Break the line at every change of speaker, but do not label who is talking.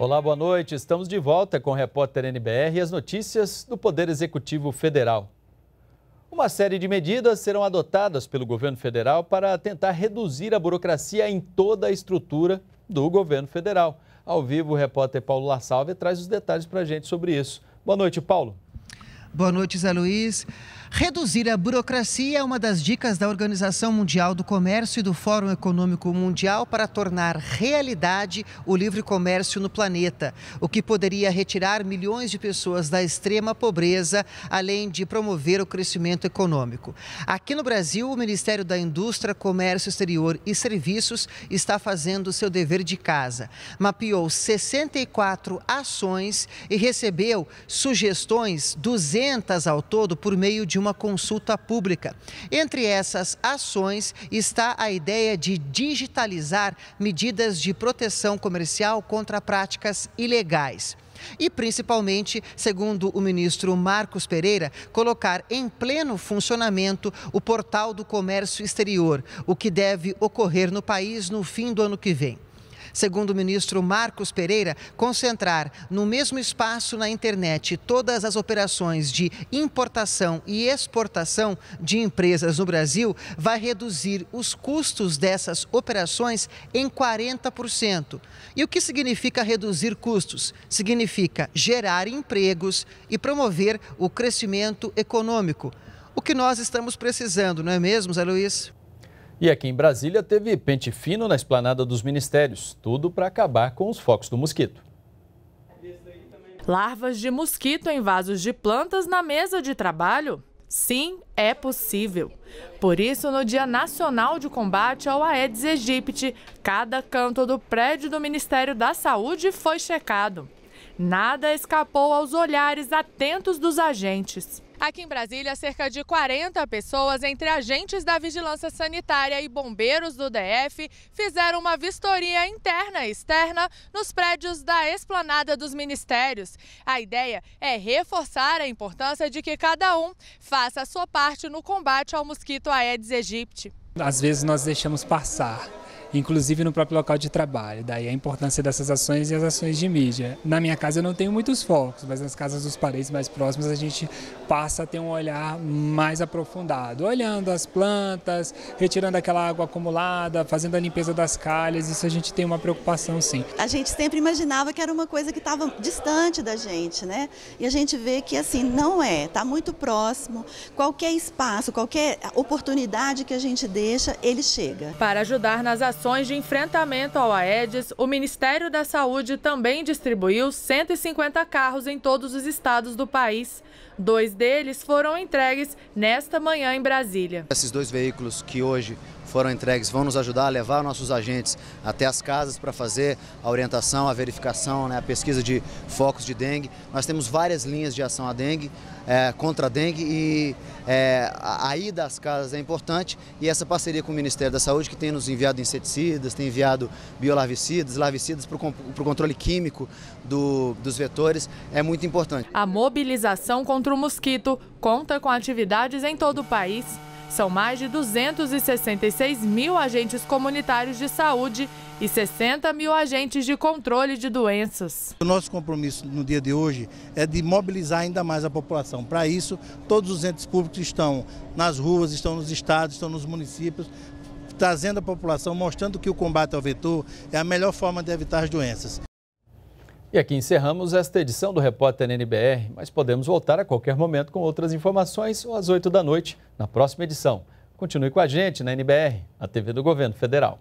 Olá, boa noite. Estamos de volta com o repórter NBR e as notícias do Poder Executivo Federal. Uma série de medidas serão adotadas pelo governo federal para tentar reduzir a burocracia em toda a estrutura do governo federal. Ao vivo, o repórter Paulo La Salve traz os detalhes para a gente sobre isso. Boa noite, Paulo.
Boa noite, Zé Luiz. Reduzir a burocracia é uma das dicas da Organização Mundial do Comércio e do Fórum Econômico Mundial para tornar realidade o livre comércio no planeta, o que poderia retirar milhões de pessoas da extrema pobreza, além de promover o crescimento econômico. Aqui no Brasil, o Ministério da Indústria, Comércio Exterior e Serviços está fazendo seu dever de casa. Mapeou 64 ações e recebeu sugestões, 200 ao todo, por meio de uma consulta pública. Entre essas ações está a ideia de digitalizar medidas de proteção comercial contra práticas ilegais e, principalmente, segundo o ministro Marcos Pereira, colocar em pleno funcionamento o portal do comércio exterior, o que deve ocorrer no país no fim do ano que vem. Segundo o ministro Marcos Pereira, concentrar no mesmo espaço na internet todas as operações de importação e exportação de empresas no Brasil vai reduzir os custos dessas operações em 40%. E o que significa reduzir custos? Significa gerar empregos e promover o crescimento econômico. O que nós estamos
precisando, não é mesmo, Zé Luiz? E aqui em Brasília teve pente fino na esplanada dos ministérios, tudo para acabar com os focos do mosquito.
Larvas de mosquito em vasos de plantas na mesa de trabalho? Sim, é possível. Por isso, no Dia Nacional de Combate ao Aedes aegypti, cada canto do prédio do Ministério da Saúde foi checado. Nada escapou aos olhares atentos dos agentes. Aqui em Brasília, cerca de 40 pessoas, entre agentes da Vigilância Sanitária e bombeiros do DF, fizeram uma vistoria interna e externa nos prédios da esplanada dos ministérios. A ideia é reforçar a importância de que cada um faça a sua parte no combate ao mosquito Aedes aegypti. Às vezes nós deixamos passar inclusive no próprio local de trabalho. Daí a importância dessas ações e as ações de mídia. Na minha casa eu não tenho muitos focos, mas nas casas dos parentes mais próximos a gente passa a ter um olhar mais aprofundado, olhando as plantas, retirando aquela água acumulada, fazendo a limpeza das calhas, isso a gente tem uma preocupação sim. A gente sempre imaginava que era uma coisa que estava distante da gente, né? E a gente vê que assim não é, está muito próximo. Qualquer espaço, qualquer oportunidade que a gente deixa, ele chega. Para ajudar nas ações ações de enfrentamento ao Aedes, o Ministério da Saúde também distribuiu 150 carros em todos os estados do país. Dois deles foram entregues nesta manhã em Brasília.
Esses dois veículos que hoje foram entregues vão nos ajudar a levar nossos agentes até as casas para fazer a orientação, a verificação, né, a pesquisa de focos de dengue. Nós temos várias linhas de ação a dengue, é, contra a dengue e é, a ida às casas é importante e essa parceria com o Ministério da Saúde que tem nos enviado inseticidas, tem enviado biolarvicidas, larvicidas para o controle químico do, dos vetores é muito importante.
A mobilização contra o mosquito conta com atividades em todo o país são mais de 266 mil agentes comunitários de saúde e 60 mil agentes de controle de doenças. O nosso compromisso no dia de hoje
é de mobilizar ainda mais a população. Para isso, todos os entes públicos estão nas ruas, estão nos estados, estão nos municípios, trazendo a população, mostrando que o combate ao vetor é a melhor forma de evitar as doenças.
E aqui encerramos esta edição do Repórter NBR, mas podemos voltar a qualquer momento com outras informações ou às 8 da noite na próxima edição. Continue com a gente na NBR, a TV do Governo Federal.